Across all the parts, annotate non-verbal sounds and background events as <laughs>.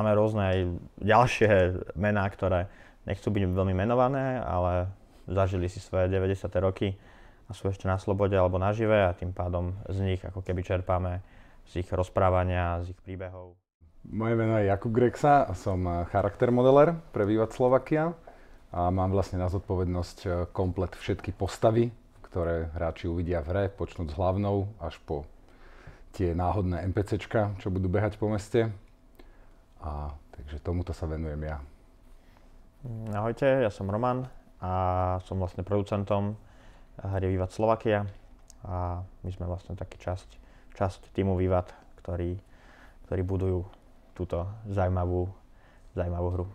Máme rôzne aj ďalšie mená, ktoré nechcú byť veľmi menované, ale zažili si svoje 90. roky a sú ešte na slobode alebo nažive a tým pádom z nich ako keby čerpáme z ich rozprávania, z ich príbehov. Moje meno je Jakub Grexa a som charakter modeler pre Vývat Slovakia a mám vlastne na zodpovednosť eh, komplet všetky postavy, ktoré hráči uvidia v hre, počnúť s hlavnou až po tie náhodné NPCčka, čo budú behať po meste. A takže tomuto sa venujem ja. Ahojte, ja som Roman a som vlastne producentom hry Vivat Slovakia a my sme vlastne taký časť, časť týmu Vivat, ktorí, ktorí budujú túto zaujímavú, zaujímavú hru.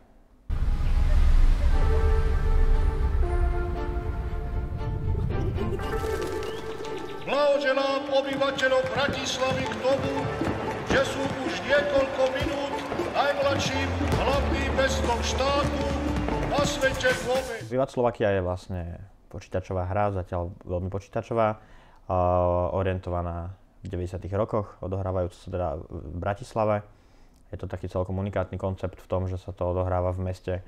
Blahoželám obyvateľov Bratislavy k tomu, že sú už niekoľko minút najmladším hlavným mestom štátu na svete vôbec. Vivat Slovakia je vlastne počítačová hra, zatiaľ veľmi počítačová, orientovaná v 90. rokoch, odohrávajúca sa teda v Bratislave. Je to taký celkom unikátny koncept v tom, že sa to odohráva v meste,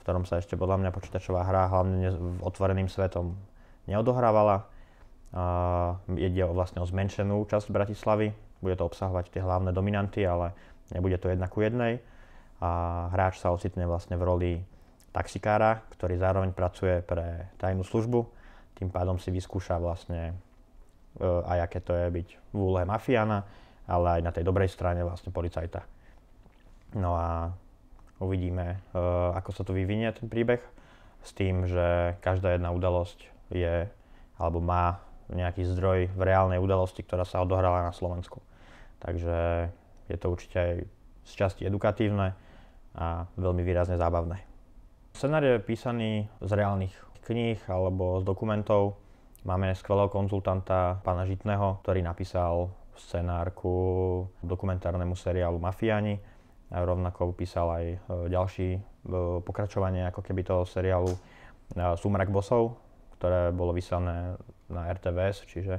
v ktorom sa ešte podľa mňa počítačová hra hlavne otvoreným svetom neodohrávala. Uh, ide vlastne o zmenšenú časť Bratislavy, bude to obsahovať tie hlavné dominanty, ale Nebude to jedna ku jednej a hráč sa ocitne vlastne v roli taxikára, ktorý zároveň pracuje pre tajnú službu. Tým pádom si vyskúša vlastne e, aj aké to je byť v úlohe mafiána, ale aj na tej dobrej strane vlastne policajta. No a uvidíme, e, ako sa tu vyvinie ten príbeh s tým, že každá jedna udalosť je alebo má nejaký zdroj v reálnej udalosti, ktorá sa odohrala na Slovensku. Takže je to určite aj z časti edukatívne a veľmi výrazne zábavné. Scenár je písaný z reálnych kníh alebo z dokumentov. Máme skvelého konzultanta, pána Žitného, ktorý napísal scenárku dokumentárnemu seriálu Mafiani. A rovnako písal aj e, ďalší e, pokračovanie ako keby toho seriálu e, Sumrak bosov, ktoré bolo vysané na RTVS, čiže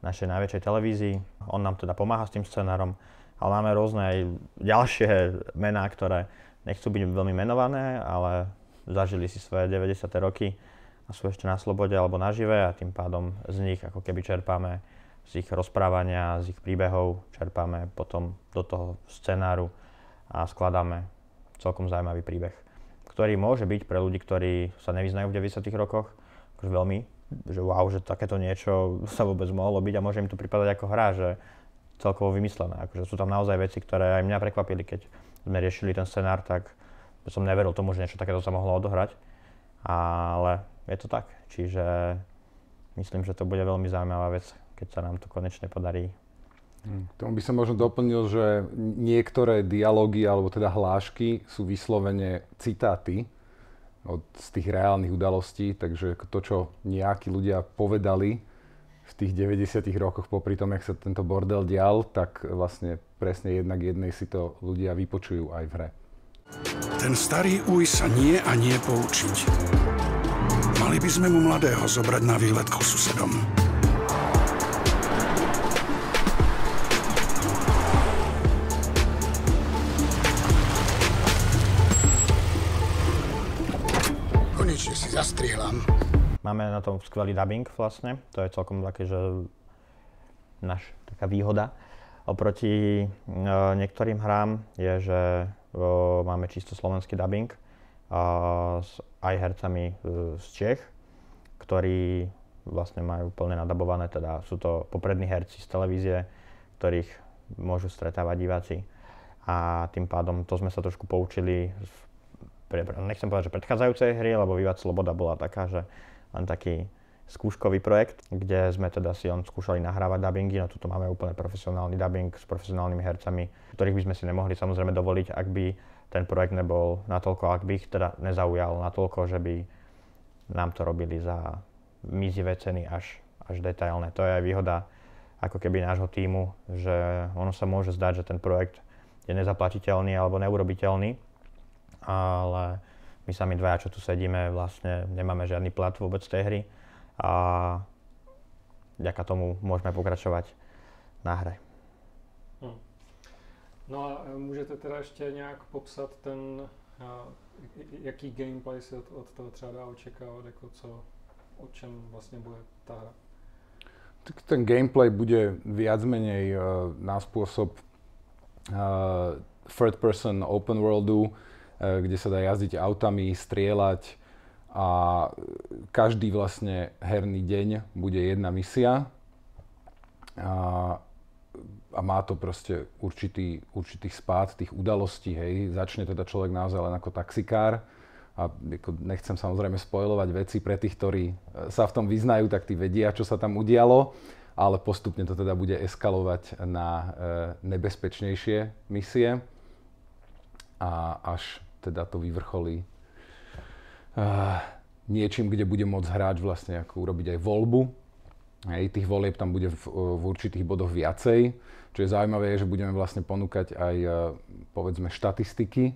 našej najväčšej televízii. On nám teda pomáha s tým scenárom ale máme rôzne aj ďalšie mená, ktoré nechcú byť veľmi menované, ale zažili si svoje 90. roky a sú ešte na slobode alebo nažive a tým pádom z nich ako keby čerpáme z ich rozprávania, z ich príbehov, čerpáme potom do toho scenáru a skladáme celkom zaujímavý príbeh, ktorý môže byť pre ľudí, ktorí sa nevyznajú v 90. rokoch, akože veľmi, že wow, že takéto niečo <laughs> sa vôbec mohlo byť a môže im to pripadať ako hra, že celkovo vymyslené. Akože sú tam naozaj veci, ktoré aj mňa prekvapili, keď sme riešili ten scenár, tak som neveril tomu, že niečo takéto sa mohlo odohrať. Ale je to tak. Čiže myslím, že to bude veľmi zaujímavá vec, keď sa nám to konečne podarí. Hm. K tomu by som možno doplnil, že niektoré dialógy alebo teda hlášky sú vyslovene citáty od, z tých reálnych udalostí, takže to, čo nejakí ľudia povedali, v tých 90 rokoch, popri tom, jak sa tento bordel dial, tak vlastne presne jednak jednej si to ľudia vypočujú aj v hre. Ten starý új sa nie a nie poučiť. Mali by sme mu mladého zobrať na výlet ku susedom. Máme na tom skvelý dubbing vlastne, to je celkom také, že naš taká výhoda. Oproti e, niektorým hrám je, že e, máme čisto slovenský dubbing e, s aj hercami e, z Čech, ktorí vlastne majú plne nadabované, teda sú to poprední herci z televízie, ktorých môžu stretávať diváci. A tým pádom to sme sa trošku poučili, v, nechcem povedať, že predchádzajúcej hry, lebo Vývať Sloboda bola taká, že len taký skúškový projekt, kde sme teda si on skúšali nahrávať dubbingy, no tuto máme úplne profesionálny dubbing s profesionálnymi hercami, ktorých by sme si nemohli samozrejme dovoliť, ak by ten projekt nebol natoľko, ak by ich teda nezaujal natoľko, že by nám to robili za mizivé ceny až, až detailné. To je aj výhoda ako keby nášho týmu, že ono sa môže zdať, že ten projekt je nezaplatiteľný alebo neurobiteľný, ale my sami dvaja, čo tu sedíme, vlastne nemáme žiadny plat vôbec z tej hry a ďaká tomu môžeme pokračovať na hre. Hmm. No a e, můžete teda ještě nějak popsat ten, jaký gameplay se od, od toho třeba dá očekávat, ako co, o čem vlastně bude tá hra? Tak ten gameplay bude viac menej uh, na spôsob uh, third person open worldu, E, kde sa dá jazdiť autami, strieľať a každý vlastne herný deň bude jedna misia a, a má to proste určitý, určitý spád tých udalostí, hej. Začne teda človek naozaj len ako taxikár, a nechcem samozrejme spojovať veci pre tých, ktorí e, sa v tom vyznajú, tak tí vedia, čo sa tam udialo, ale postupne to teda bude eskalovať na e, nebezpečnejšie misie a až teda to vyvrcholí uh, niečím, kde bude môcť hráč vlastne ako urobiť aj voľbu. Hej, tých volieb tam bude v, eh, v určitých bodoch viacej. Čo je zaujímavé, je, že budeme vlastne ponúkať aj, uh, povedzme, štatistiky.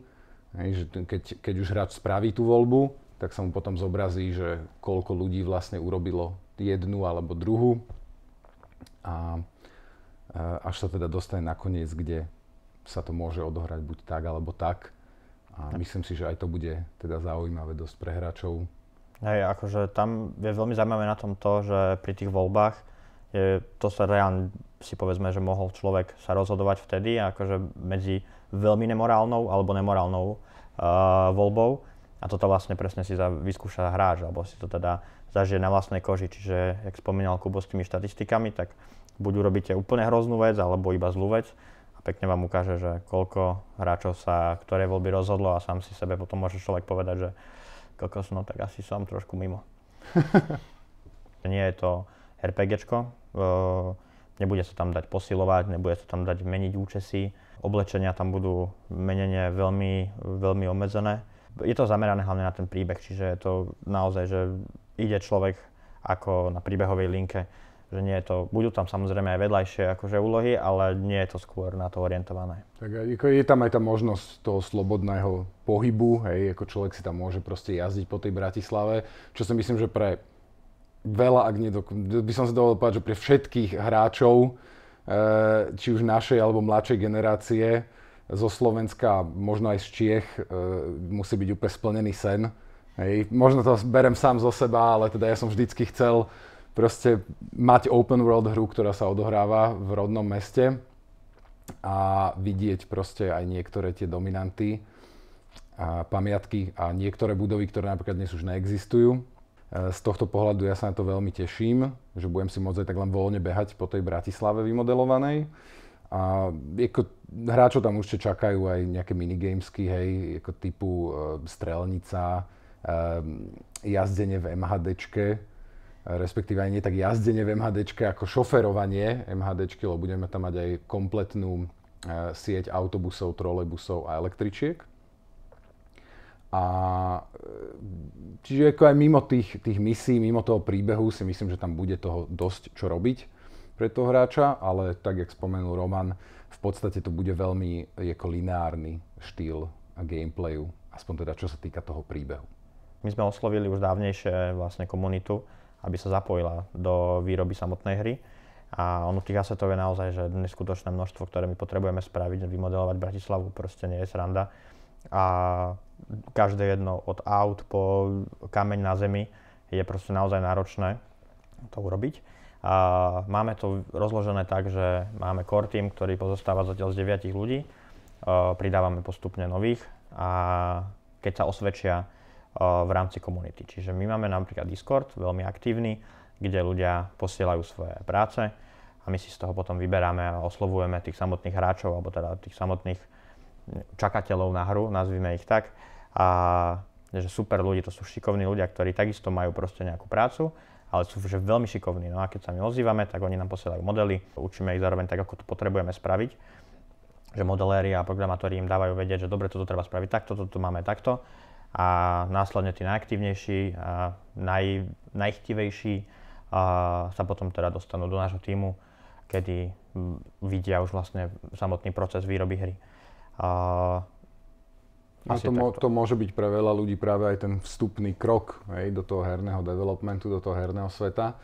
Hej, že keď, keď už hráč spraví tú voľbu, tak sa mu potom zobrazí, že koľko ľudí vlastne urobilo jednu alebo druhú. A až sa teda dostane na koniec, kde sa to môže odohrať buď tak alebo tak. A tak. myslím si, že aj to bude teda zaujímavé dosť pre hráčov. Hej, akože tam je veľmi zaujímavé na tom to, že pri tých voľbách je, to sa reálne si povedzme, že mohol človek sa rozhodovať vtedy, akože medzi veľmi nemorálnou alebo nemorálnou uh, voľbou. A toto vlastne presne si za, vyskúša hráč, alebo si to teda zažije na vlastnej koži. Čiže, jak spomínal Kubo s tými štatistikami, tak buď urobíte úplne hroznú vec, alebo iba zlú vec pekne vám ukáže, že koľko hráčov sa ktoré voľby rozhodlo a sám si sebe potom môže človek povedať, že kokos, no tak asi som trošku mimo. <laughs> Nie je to RPGčko, e, nebude sa tam dať posilovať, nebude sa tam dať meniť účesy, oblečenia tam budú menenie veľmi, veľmi obmedzené. Je to zamerané hlavne na ten príbeh, čiže je to naozaj, že ide človek ako na príbehovej linke že nie je to, budú tam samozrejme aj vedľajšie akože úlohy, ale nie je to skôr na to orientované. Tak je tam aj tá možnosť toho slobodného pohybu, hej, ako človek si tam môže proste jazdiť po tej Bratislave, čo si myslím, že pre veľa, ak nie, by som si dovolil povedať, že pre všetkých hráčov, eh, či už našej alebo mladšej generácie zo Slovenska, možno aj z Čiech, eh, musí byť úplne splnený sen. Hej. Možno to berem sám zo seba, ale teda ja som vždycky chcel proste mať open world hru, ktorá sa odohráva v rodnom meste a vidieť proste aj niektoré tie dominanty a pamiatky a niektoré budovy, ktoré napríklad dnes už neexistujú. E, z tohto pohľadu ja sa na to veľmi teším, že budem si môcť aj tak len voľne behať po tej Bratislave vymodelovanej. A ako, hráčov tam určite čakajú aj nejaké minigamesky, hej, ako typu e, strelnica, e, jazdenie v MHDčke, respektíve aj nie tak jazdenie v MHD, ako šoferovanie MHD, lebo budeme tam mať aj kompletnú e, sieť autobusov, trolejbusov a električiek. A e, čiže ako aj mimo tých, tých misí, mimo toho príbehu si myslím, že tam bude toho dosť čo robiť pre toho hráča, ale tak, jak spomenul Roman, v podstate to bude veľmi ako lineárny štýl gameplayu, aspoň teda čo sa týka toho príbehu. My sme oslovili už dávnejšie vlastne komunitu, aby sa zapojila do výroby samotnej hry. A ono tých asetov je naozaj, že neskutočné množstvo, ktoré my potrebujeme spraviť, vymodelovať Bratislavu, proste nie je sranda. A každé jedno od aut po kameň na zemi je proste naozaj náročné to urobiť. A máme to rozložené tak, že máme core team, ktorý pozostáva zatiaľ z 9 ľudí, pridávame postupne nových a keď sa osvedčia Eh, v rámci komunity. Čiže my máme napríklad Discord, veľmi aktívny, kde ľudia posielajú svoje práce a my si z toho potom vyberáme a oslovujeme tých samotných hráčov, alebo teda tých samotných mm, čakateľov na hru, nazvime ich tak. A že super ľudí, to sú šikovní ľudia, ktorí takisto majú proste nejakú prácu, ale sú že veľmi šikovní. No a keď sa my ozývame, tak oni nám posielajú modely, učíme ich zároveň tak, ako to potrebujeme spraviť že modeléri a programátori im dávajú vedieť, že dobre, toto treba spraviť takto, toto máme takto a následne tí najaktívnejší a naj, najchtivejší a sa potom teda dostanú do nášho týmu, kedy vidia už vlastne samotný proces výroby hry. A no a to, mô, to môže byť pre veľa ľudí práve aj ten vstupný krok hej, do toho herného developmentu, do toho herného sveta,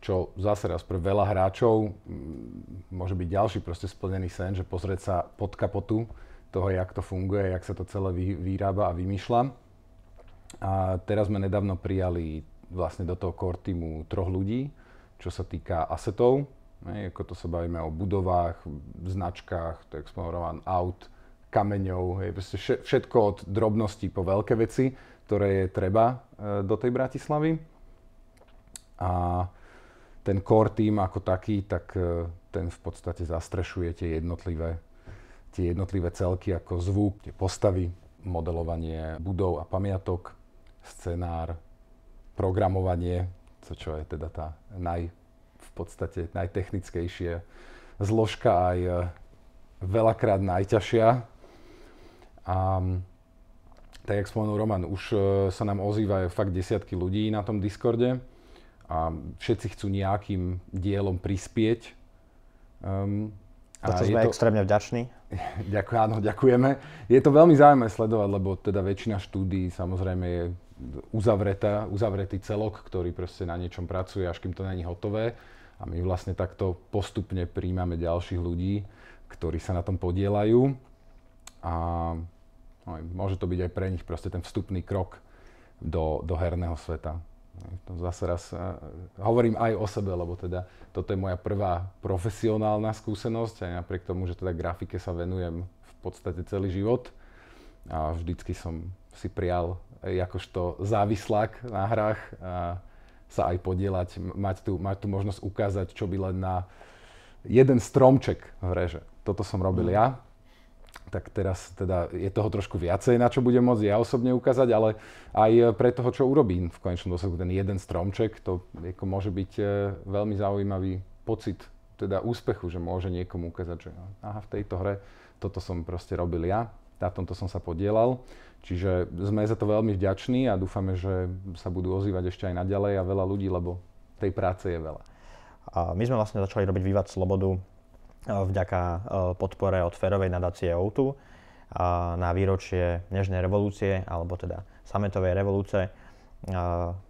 čo zase raz pre veľa hráčov mm, môže byť ďalší proste splnený sen, že pozrieť sa pod kapotu toho, jak to funguje, jak sa to celé vy, vyrába a vymýšľa. A teraz sme nedávno prijali vlastne do toho core týmu troch ľudí, čo sa týka asetov. Ne, ako to sa bavíme o budovách, značkách, to je aut, kameňov, hej, všetko od drobností po veľké veci, ktoré je treba e, do tej Bratislavy. A ten core team ako taký, tak e, ten v podstate zastrešuje tie jednotlivé, tie jednotlivé celky ako zvuk, tie postavy, modelovanie budov a pamiatok, scenár, programovanie, to čo je teda tá naj, v podstate najtechnickejšie zložka aj e, veľakrát najťažšia. A tak jak spomenul Roman, už e, sa nám ozývajú fakt desiatky ľudí na tom Discorde a všetci chcú nejakým dielom prispieť. Um, a to sme to... extrémne vďační. <laughs> Ďakujem, áno, ďakujeme. Je to veľmi zaujímavé sledovať, lebo teda väčšina štúdí samozrejme je uzavretá, uzavretý celok, ktorý proste na niečom pracuje, až kým to není hotové. A my vlastne takto postupne príjmame ďalších ľudí, ktorí sa na tom podielajú. A no, môže to byť aj pre nich proste ten vstupný krok do, do herného sveta. To zase raz e, hovorím aj o sebe, lebo teda toto je moja prvá profesionálna skúsenosť a napriek tomu, že teda grafike sa venujem v podstate celý život a vždycky som si prial e, akožto závislák na hrách a sa aj podielať, mať tu, mať tu možnosť ukázať, čo by len na jeden stromček v reže. Toto som robil mm. ja, tak teraz teda je toho trošku viacej, na čo budem môcť ja osobne ukázať, ale aj pre toho, čo urobím v konečnom dôsledku ten jeden stromček, to ako môže byť e, veľmi zaujímavý pocit teda úspechu, že môže niekomu ukázať, že aha, v tejto hre toto som proste robil ja na tomto som sa podielal. Čiže sme za to veľmi vďační a dúfame, že sa budú ozývať ešte aj naďalej a veľa ľudí, lebo tej práce je veľa. A my sme vlastne začali robiť vývať Slobodu e, vďaka e, podpore od Ferovej nadácie o na výročie Nežnej revolúcie, alebo teda sametovej revolúcie, e,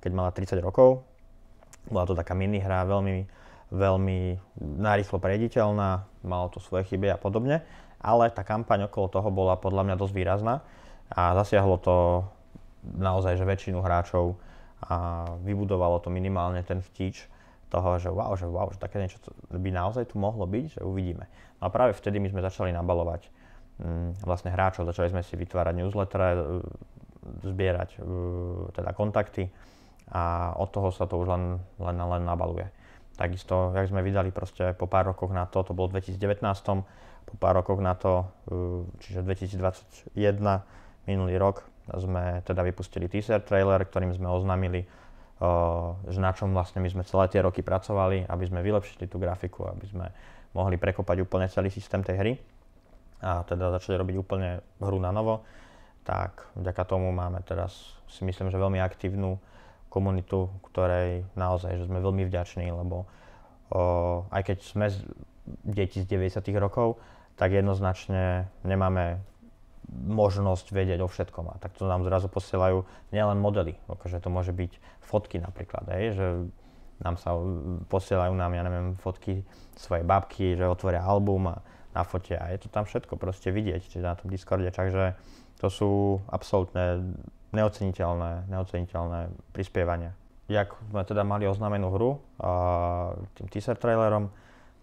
keď mala 30 rokov. Bola to taká minihra, veľmi, veľmi narýchlo prejediteľná, malo to svoje chyby a podobne ale tá kampaň okolo toho bola podľa mňa dosť výrazná a zasiahlo to naozaj, že väčšinu hráčov a vybudovalo to minimálne ten vtič toho, že wow, že wow, že také niečo by naozaj tu mohlo byť, že uvidíme. No a práve vtedy my sme začali nabalovať mm, vlastne hráčov, začali sme si vytvárať newsletter, e, zbierať e, teda kontakty a od toho sa to už len, len, len nabaluje. Takisto, jak sme vydali proste po pár rokoch na to, to bolo v 2019, po pár rokoch na to, e, čiže 2021, minulý rok, sme teda vypustili teaser trailer, ktorým sme oznámili, e, že na čom vlastne my sme celé tie roky pracovali, aby sme vylepšili tú grafiku, aby sme mohli prekopať úplne celý systém tej hry a teda začali robiť úplne hru na novo, tak vďaka tomu máme teraz si myslím, že veľmi aktívnu komunitu, ktorej naozaj že sme veľmi vďační, lebo o, e, aj keď sme deti z 90. rokov, tak jednoznačne nemáme možnosť vedieť o všetkom. A to nám zrazu posielajú nielen modely, že akože to môže byť fotky napríklad, aj, že nám sa posielajú nám, ja neviem, fotky svojej babky, že otvoria album a fote a je to tam všetko proste vidieť, čiže na tom Discorde, takže to sú absolútne neoceniteľné, neoceniteľné prispievania. Jak sme teda mali oznámenú hru a tým teaser trailerom,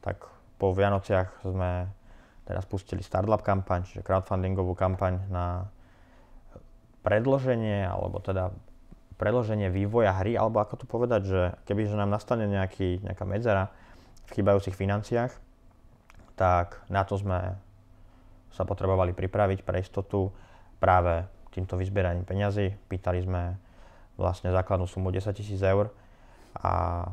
tak po Vianociach sme teraz pustili Startup kampaň, čiže crowdfundingovú kampaň na predloženie, alebo teda predloženie vývoja hry, alebo ako to povedať, že keby že nám nastane nejaký, nejaká medzera v chýbajúcich financiách, tak na to sme sa potrebovali pripraviť pre istotu práve týmto vyzbieraním peňazí. Pýtali sme vlastne základnú sumu 10 000 eur a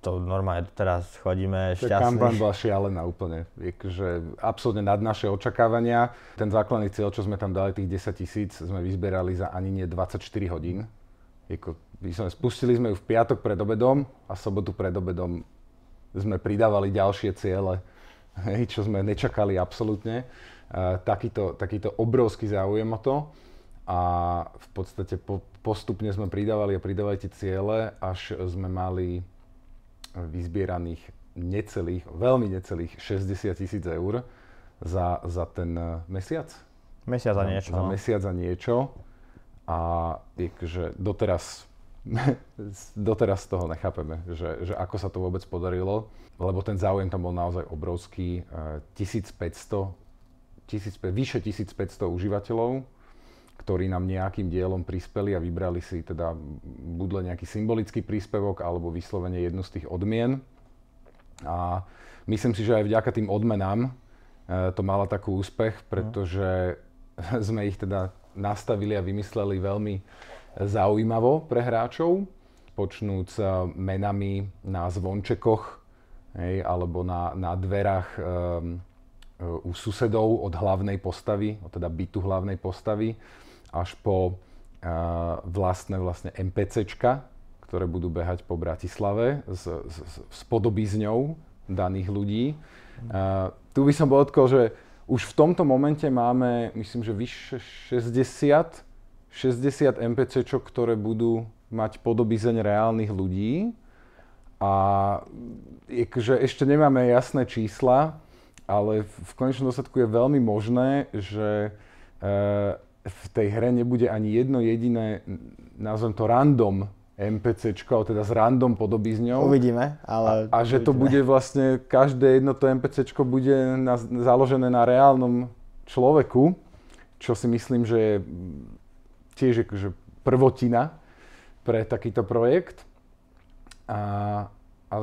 to normálne teraz chodíme šťastní. Kanban bola šialená úplne, Že absolútne nad naše očakávania. Ten základný cieľ, čo sme tam dali, tých 10 tisíc, sme vyzberali za ani nie 24 hodín. Jako, sme, spustili sme ju v piatok pred obedom a sobotu pred obedom sme pridávali ďalšie ciele, <laughs> hej, čo sme nečakali absolútne. Uh, takýto, takýto obrovský záujem o to a v podstate po, postupne sme pridávali a pridávali tie ciele, až sme mali vyzbieraných necelých, veľmi necelých 60 tisíc eur za, za ten eh, mesiac. Mesiac a niečo. Za no. mesiac a niečo. A že doteraz, <laughs> doteraz toho nechápeme, že, že ako sa to vôbec podarilo, lebo ten záujem tam bol naozaj obrovský. 1500, eh, 1500 vyše 1500 užívateľov ktorí nám nejakým dielom prispeli a vybrali si teda buď len nejaký symbolický príspevok alebo vyslovene jednu z tých odmien. A myslím si, že aj vďaka tým odmenám e, to mala takú úspech, no. pretože <laughs> sme ich teda nastavili a vymysleli veľmi zaujímavo pre hráčov, počnúc e, menami na zvončekoch hej, alebo na, na dverách um, u susedov od hlavnej postavy, od teda bytu hlavnej postavy až po uh, vlastné vlastne MPCčka, ktoré budú behať po Bratislave s, s, s podobizňou daných ľudí. Uh, tu by som podotkol, že už v tomto momente máme, myslím, že vyše 60, 60 MPCčok, ktoré budú mať podobizeň reálnych ľudí. A že ešte nemáme jasné čísla, ale v konečnom dôsledku je veľmi možné, že eh, v tej hre nebude ani jedno jediné, nazvem to random NPCčko, teda s random podobizňou. Uvidíme, ale... A, a že uvidíme. to bude vlastne, každé jedno to NPCčko bude na, založené na reálnom človeku, čo si myslím, že je tiež akože prvotina pre takýto projekt. A, a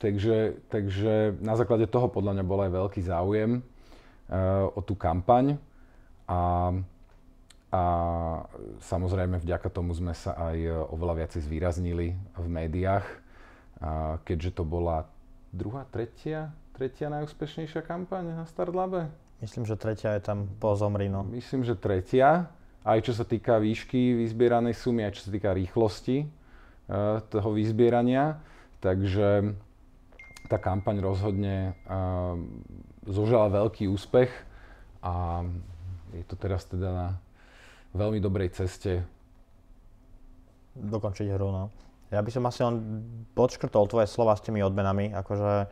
takže, takže na základe toho podľa mňa bol aj veľký záujem uh, o tú kampaň. A, a samozrejme vďaka tomu sme sa aj oveľa viacej zvýraznili v médiách, a keďže to bola druhá, tretia, tretia najúspešnejšia kampaň na Startlabe. Myslím, že tretia je tam po Zomrino. Myslím, že tretia. Aj čo sa týka výšky vyzbieranej sumy, aj čo sa týka rýchlosti uh, toho vyzbierania. Takže tá kampaň rozhodne uh, zožala veľký úspech a je to teraz teda na veľmi dobrej ceste. Dokončiť hru, no. Ja by som asi len podškrtol tvoje slova s tými odmenami, akože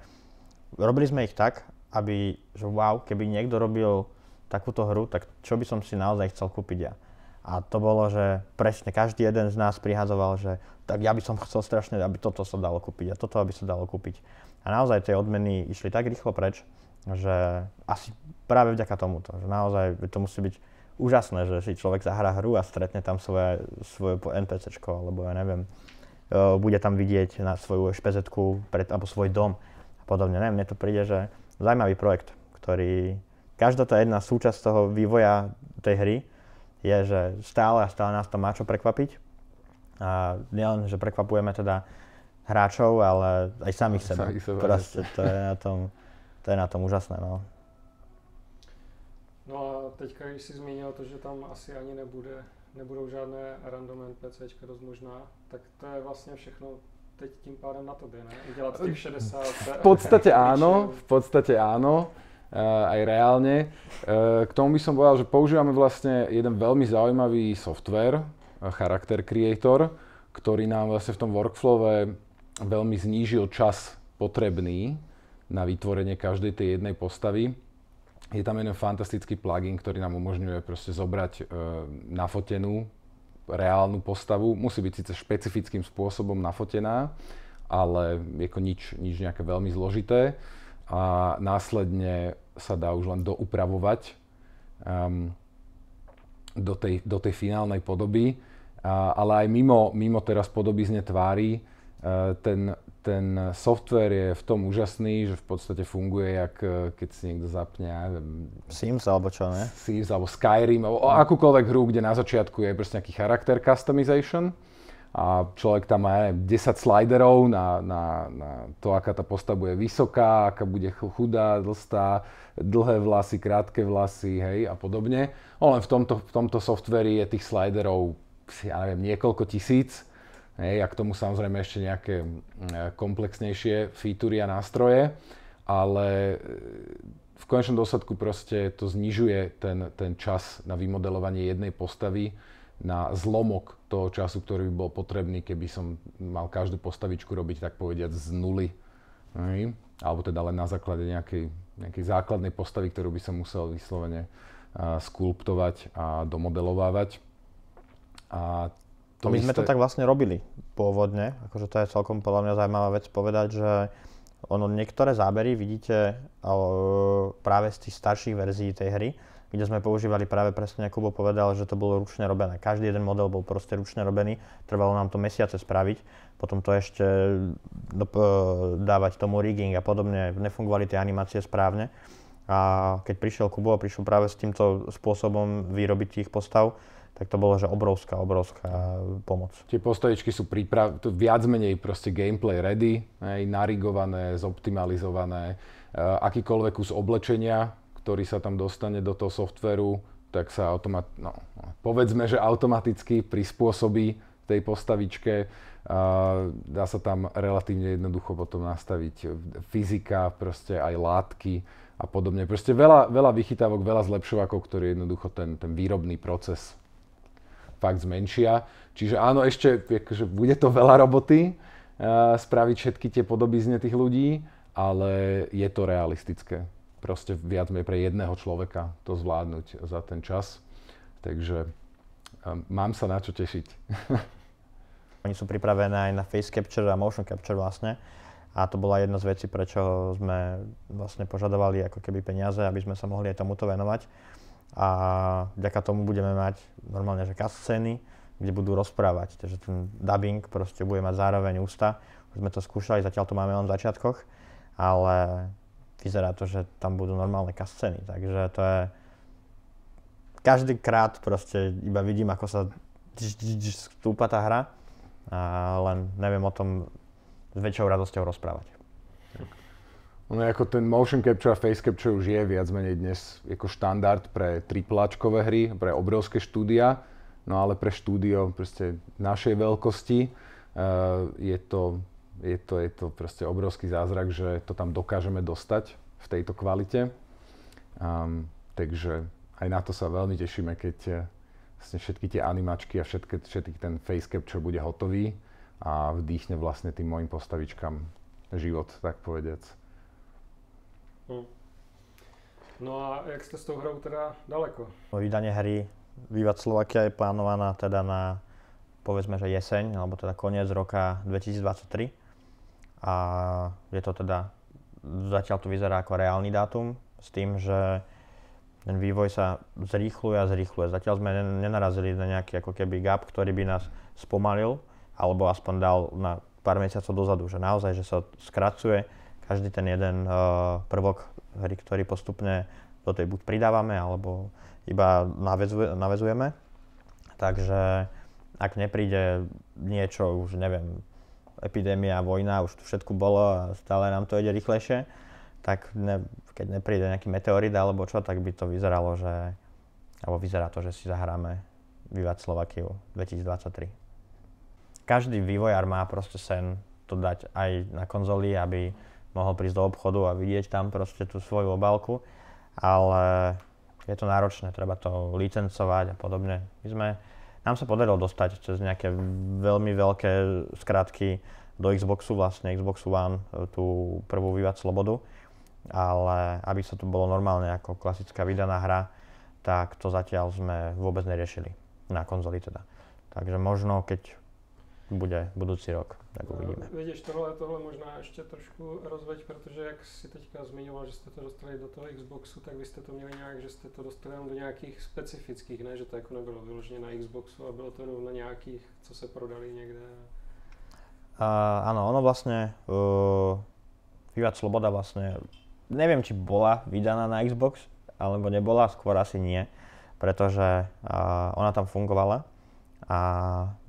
robili sme ich tak, aby, že wow, keby niekto robil takúto hru, tak čo by som si naozaj chcel kúpiť ja. A to bolo, že presne každý jeden z nás prihazoval, že tak ja by som chcel strašne, aby toto sa dalo kúpiť a toto aby sa dalo kúpiť. A naozaj tie odmeny išli tak rýchlo preč, že asi práve vďaka tomuto, že naozaj to musí byť úžasné, že si človek zahrá hru a stretne tam svoje, svoje NPCčko, alebo ja neviem, e, bude tam vidieť na svoju špezetku pred, alebo svoj dom a podobne. Ne, mne to príde, že zaujímavý projekt, ktorý každá tá jedna súčasť toho vývoja tej hry je, že stále a stále nás to má čo prekvapiť. A nielen, že prekvapujeme teda hráčov, ale aj samých seba. seba Proste to je na tom, to je na tom úžasné. No. no a teďka, když si zmínil to, že tam asi ani nebude, nebudou žádné random NPCčka dost možná, tak to je vlastně všechno teď tím pádem na tobě, ne? Udělat těch 60. Eh, <laughs> v podstatě áno, v podstatě áno. Eh, aj reálne. Eh, k tomu by som povedal, že používame vlastne jeden veľmi zaujímavý software, eh, Character Creator, ktorý nám vlastne v tom workflowe veľmi znížil čas potrebný na vytvorenie každej tej jednej postavy. Je tam jeden fantastický plugin, ktorý nám umožňuje proste zobrať e, nafotenú reálnu postavu. Musí byť síce špecifickým spôsobom nafotená, ale ako nič, nič nejaké veľmi zložité a následne sa dá už len doupravovať um, do, tej, do tej finálnej podoby. A, ale aj mimo, mimo teraz podobizne tvári, uh, ten, ten software je v tom úžasný, že v podstate funguje, jak e, keď si niekto zapne... Sims alebo čo, ne? Sims alebo Skyrim, alebo akúkoľvek hru, kde na začiatku je proste nejaký charakter customization a človek tam má, ja neviem, 10 sliderov na, na, na to, aká tá postava bude vysoká, aká bude chudá, dlstá, dlhé vlasy, krátke vlasy, hej, a podobne. No len v tomto, v tomto softveri je tých sliderov, ja neviem, niekoľko tisíc, hej, a k tomu samozrejme ešte nejaké komplexnejšie featúry a nástroje, ale e, v konečnom dôsledku proste to znižuje ten, ten čas na vymodelovanie jednej postavy, na zlomok toho času, ktorý by bol potrebný, keby som mal každú postavičku robiť, tak povediať, z nuly. Hej. Alebo teda len na základe nejakej, nejakej základnej postavy, ktorú by som musel vyslovene uh, skulptovať a domodelovávať. A to My isté... sme to tak vlastne robili pôvodne, akože to je celkom podľa mňa zaujímavá vec povedať, že ono niektoré zábery vidíte uh, práve z tých starších verzií tej hry, kde sme používali práve presne, ako Kubo povedal, že to bolo ručne robené. Každý jeden model bol proste ručne robený, trvalo nám to mesiace spraviť, potom to ešte e, e, dávať tomu rigging a podobne, nefungovali tie animácie správne. A keď prišiel Kubo a prišiel práve s týmto spôsobom výrobiť tých postav, tak to bolo, že obrovská, obrovská pomoc. Tie postavičky sú príprav, viac menej proste gameplay ready, narigované, zoptimalizované, e, akýkoľvek kus oblečenia, ktorý sa tam dostane do toho softveru, tak sa automat, no, povedzme, že automaticky prispôsobí tej postavičke. Dá sa tam relatívne jednoducho potom nastaviť fyzika, proste aj látky a podobne. Proste veľa, veľa vychytávok, veľa zlepšovákov, ktorý jednoducho ten, ten výrobný proces fakt zmenšia. Čiže áno, ešte akože bude to veľa roboty e, spraviť všetky tie podobizne tých ľudí, ale je to realistické proste viac menej pre jedného človeka to zvládnuť za ten čas. Takže um, mám sa na čo tešiť. <laughs> Oni sú pripravené aj na face capture a motion capture vlastne. A to bola jedna z vecí, prečo sme vlastne požadovali ako keby peniaze, aby sme sa mohli aj tomuto venovať. A vďaka tomu budeme mať normálne, že cast scény, kde budú rozprávať. Takže ten dubbing proste bude mať zároveň ústa. Už sme to skúšali, zatiaľ to máme len v začiatkoch, ale vyzerá to, že tam budú normálne kasceny, takže to je... krát proste iba vidím, ako sa stúpa tá hra, a len neviem o tom s väčšou radosťou rozprávať. No ako ten motion capture a face capture už je viac menej dnes ako štandard pre tripláčkové hry, pre obrovské štúdia, no ale pre štúdio proste našej veľkosti uh, je to je to, je to proste obrovský zázrak, že to tam dokážeme dostať v tejto kvalite. Um, takže aj na to sa veľmi tešíme, keď eh, vlastne všetky tie animačky a všetky, všetky ten face capture bude hotový a vdýchne vlastne tým mojim postavičkám život, tak povedec. Hm. No a jak ste s tou hrou teda daleko? No, vydanie hry Vývad Slovakia je plánovaná teda na povedzme, že jeseň, alebo teda koniec roka 2023 a je to teda, zatiaľ to vyzerá ako reálny dátum s tým, že ten vývoj sa zrýchluje a zrýchluje. Zatiaľ sme nenarazili na nejaký ako keby gap, ktorý by nás spomalil, alebo aspoň dal na pár mesiacov dozadu, že naozaj, že sa skracuje každý ten jeden uh, prvok hry, ktorý postupne do tej buď pridávame, alebo iba navezujeme. Takže ak nepríde niečo, už neviem, epidémia, vojna, už tu všetko bolo a stále nám to ide rýchlejšie, tak ne, keď nepríde nejaký meteorit alebo čo, tak by to vyzeralo, že, alebo vyzerá to, že si zahráme vývať Slovakiu 2023. Každý vývojár má proste sen to dať aj na konzoli, aby mohol prísť do obchodu a vidieť tam proste tú svoju obálku, ale je to náročné, treba to licencovať a podobne. My sme nám sa podarilo dostať cez nejaké veľmi veľké skratky do Xboxu, vlastne Xboxu One, e, tú prvú Vývať slobodu. Ale aby sa to bolo normálne ako klasická vydaná hra, tak to zatiaľ sme vôbec neriešili. Na konzoli teda. Takže možno, keď bude budúci rok, tak no, uvidíme. Vidíš, tohle, tohle možná ešte trošku rozveď, protože jak si teďka zmiňoval, že jste to dostali do toho Xboxu, tak vy ste to měli nějak, že jste to dostali do nějakých specifických, ne? Že to jako nebylo vyložené na Xboxu a bylo to jenom na nějakých, co se prodali někde. Uh, áno, ono vlastne, uh, Vivat Sloboda vlastne, neviem, či bola vydaná na Xbox, alebo nebola, skôr asi nie, pretože uh, ona tam fungovala a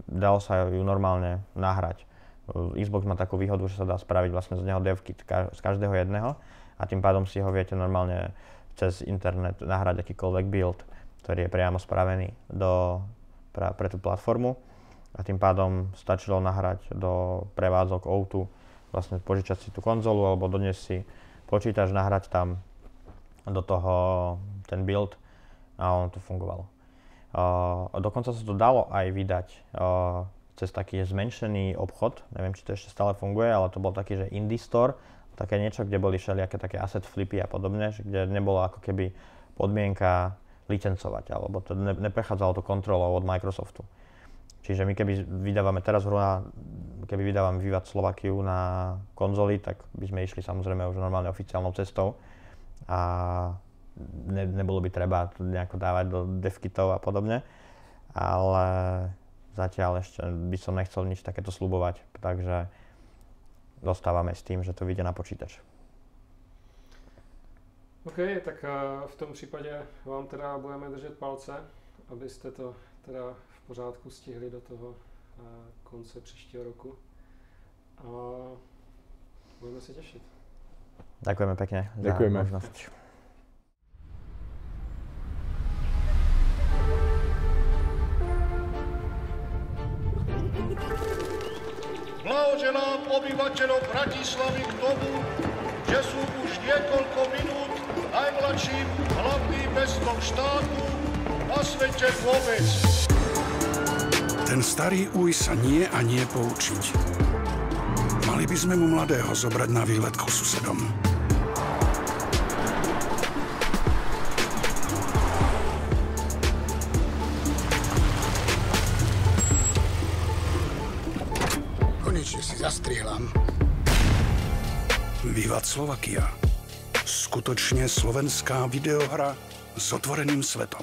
dal sa ju normálne nahrať. Xbox má takú výhodu, že sa dá spraviť vlastne z neho devkit z každého jedného a tým pádom si ho viete normálne cez internet nahrať akýkoľvek build, ktorý je priamo spravený do, pra, pre tú platformu a tým pádom stačilo nahrať do prevádzok O2, vlastne požičať si tú konzolu alebo doniesť si počítač, nahrať tam do toho ten build a ono to fungovalo dokonca sa to dalo aj vydať cez taký zmenšený obchod, neviem, či to ešte stále funguje, ale to bol taký, že indie store, také niečo, kde boli všelijaké také asset flipy a podobne, kde nebolo ako keby podmienka licencovať, alebo to ne, neprechádzalo to kontrolou od Microsoftu. Čiže my keby vydávame teraz hru na, keby vydávam Vivat Slovakiu na konzoli, tak by sme išli samozrejme už normálne oficiálnou cestou. A ne, nebolo by treba to nejako dávať do devkitov a podobne. Ale zatiaľ ešte by som nechcel nič takéto slubovať, takže dostávame s tým, že to vyjde na počítač. OK, tak eh, v tom případě vám teda budeme držet palce, abyste to teda v pořádku stihli do toho eh, konce příštího roku. A budeme se těšit. Ďakujeme pekne za Ďakujeme. možnosť. Blahoželám obyvateľov Bratislavy k tomu, že sú už niekoľko minút najmladším hlavným mestom štátu na svete vôbec. Ten starý új sa nie a nie poučiť. Mali by sme mu mladého zobrať na výlet ku susedom. Vlad Slovakia. Skutočne slovenská videohra s otvoreným svetom.